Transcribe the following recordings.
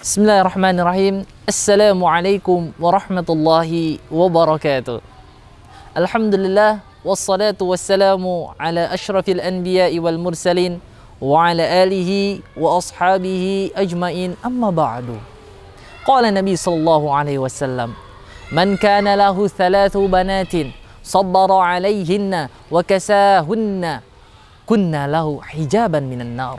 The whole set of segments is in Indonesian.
بسم الله الرحمن الرحيم السلام عليكم ورحمة الله وبركاته الحمد لله والصلاة والسلام على أشرف الأنبياء والمرسلين وعلى آله وأصحابه أجمعين أما بعد قال النبي صلى الله عليه وسلم من كان له ثلاث بنات صبر عليهن وكساهن كنا له حجابا من النار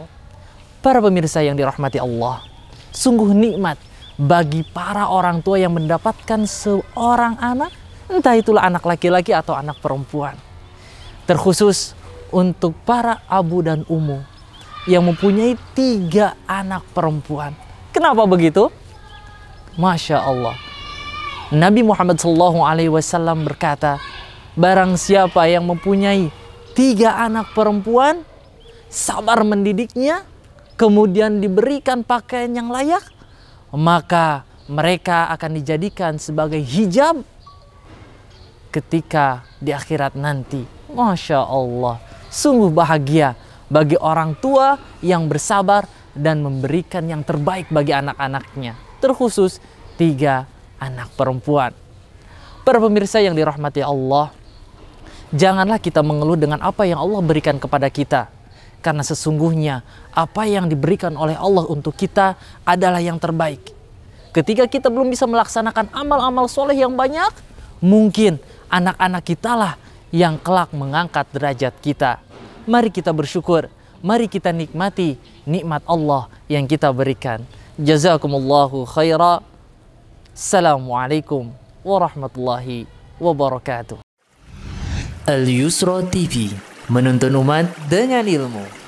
Para pemirsa yang dirahmati Allah, sungguh nikmat bagi para orang tua yang mendapatkan seorang anak, entah itulah anak laki-laki atau anak perempuan. Terkhusus untuk para abu dan umu yang mempunyai tiga anak perempuan. Kenapa begitu? Masya Allah. Nabi Muhammad SAW berkata, Barang siapa yang mempunyai tiga anak perempuan, sabar mendidiknya, kemudian diberikan pakaian yang layak, maka mereka akan dijadikan sebagai hijab ketika di akhirat nanti. Masya Allah, sungguh bahagia bagi orang tua yang bersabar dan memberikan yang terbaik bagi anak-anaknya, terkhusus tiga anak perempuan. Para pemirsa yang dirahmati Allah, janganlah kita mengeluh dengan apa yang Allah berikan kepada kita karena sesungguhnya apa yang diberikan oleh Allah untuk kita adalah yang terbaik. Ketika kita belum bisa melaksanakan amal-amal soleh yang banyak, mungkin anak-anak kita lah yang kelak mengangkat derajat kita. Mari kita bersyukur, mari kita nikmati nikmat Allah yang kita berikan. Jazakumullahu khaira. Assalamualaikum warahmatullahi wabarakatuh. Al Yusra TV menuntun umat dengan ilmu.